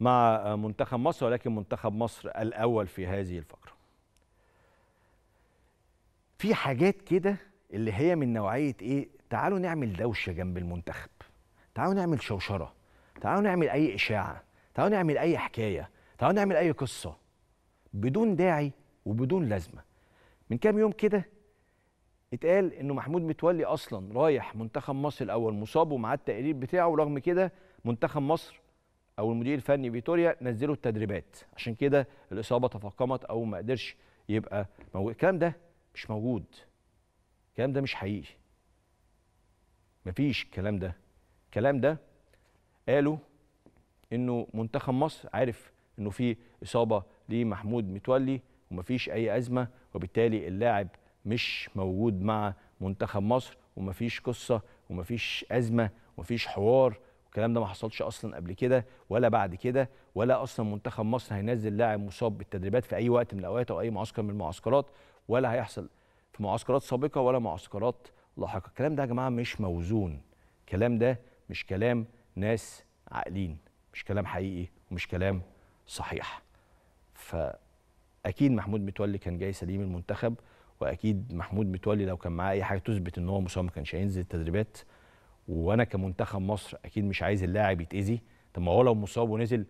مع منتخب مصر ولكن منتخب مصر الأول في هذه الفقرة في حاجات كده اللي هي من نوعية إيه تعالوا نعمل دوشة جنب المنتخب تعالوا نعمل شوشرة تعالوا نعمل أي إشاعة تعالوا نعمل أي حكاية تعالوا نعمل أي قصة بدون داعي وبدون لازمة من كام يوم كده اتقال انه محمود متولي اصلا رايح منتخب مصر الاول مصاب ومعاه التقرير بتاعه ورغم كده منتخب مصر او المدير الفني فيتوريا نزلوا التدريبات عشان كده الاصابه تفاقمت او ما قدرش يبقى موجود الكلام ده مش موجود الكلام ده مش حقيقي مفيش الكلام ده الكلام ده قالوا انه منتخب مصر عارف انه في اصابه لمحمود متولي ومفيش اي ازمه وبالتالي اللاعب مش موجود مع منتخب مصر ومفيش قصه ومفيش ازمه ومفيش حوار الكلام ده ما حصلش اصلا قبل كده ولا بعد كده ولا اصلا منتخب مصر هينزل لاعب مصاب بالتدريبات في اي وقت من الاوقات او اي معسكر من المعسكرات ولا هيحصل في معسكرات سابقه ولا معسكرات لاحقه الكلام ده يا جماعه مش موزون الكلام ده مش كلام ناس عاقلين مش كلام حقيقي ومش كلام صحيح فاكيد محمود متولي كان جاي سليم المنتخب واكيد محمود متولي لو كان معاه اي حاجه تثبت ان هو مصاب ما كانش هينزل التدريبات وانا كمنتخب مصر اكيد مش عايز اللاعب يتاذي طب ما هو لو مصاب ونزل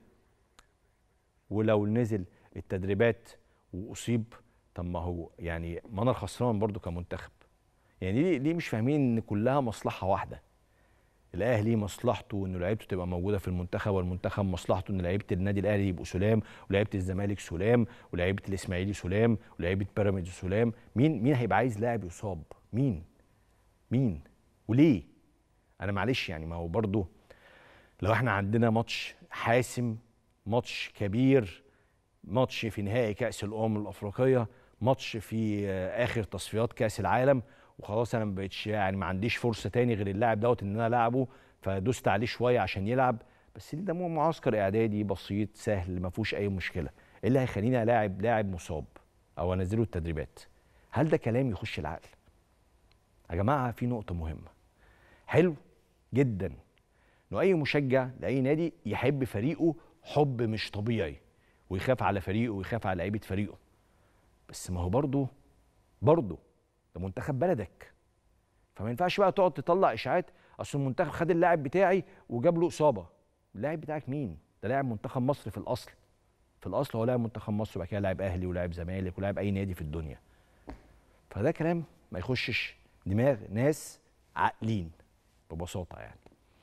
ولو نزل التدريبات واصيب طب ما هو يعني ما انا الخسران برضو كمنتخب يعني ليه ليه مش فاهمين ان كلها مصلحه واحده الاهلي مصلحته ان لعيبته تبقى موجوده في المنتخب والمنتخب مصلحته ان لعيبه النادي الاهلي يبقوا سلام ولعيبه الزمالك سلام ولعيبه الاسماعيلي سلام ولعيبه بيراميدز سلام مين مين هيبقى عايز لاعب يصاب مين مين وليه انا معلش يعني ما هو برضه لو احنا عندنا ماتش حاسم ماتش كبير ماتش في نهائي كاس الامم الافريقيه ماتش في اخر تصفيات كاس العالم وخلاص انا ما بقتش يعني ما عنديش فرصه تاني غير اللاعب دوت ان انا العبه فدوست عليه شويه عشان يلعب بس ده معسكر اعدادي بسيط سهل ما فيهوش اي مشكله ايه اللي هيخليني لاعب لاعب مصاب او انزله التدريبات هل ده كلام يخش العقل يا جماعه في نقطه مهمه حلو جدا انه اي مشجع لاي نادي يحب فريقه حب مش طبيعي ويخاف على فريقه ويخاف على لعيبه فريقه بس ما هو برضه برضه ده منتخب بلدك فما ينفعش بقى تقعد تطلع اشاعات اصل المنتخب خد اللاعب بتاعي وجاب له اصابه اللاعب بتاعك مين ده لاعب منتخب مصر في الاصل في الاصل هو لاعب منتخب مصر وبعد كده لاعب اهلي ولاعب زمالك ولاعب اي نادي في الدنيا فده كلام ما يخشش دماغ ناس عاقلين ببساطه يعني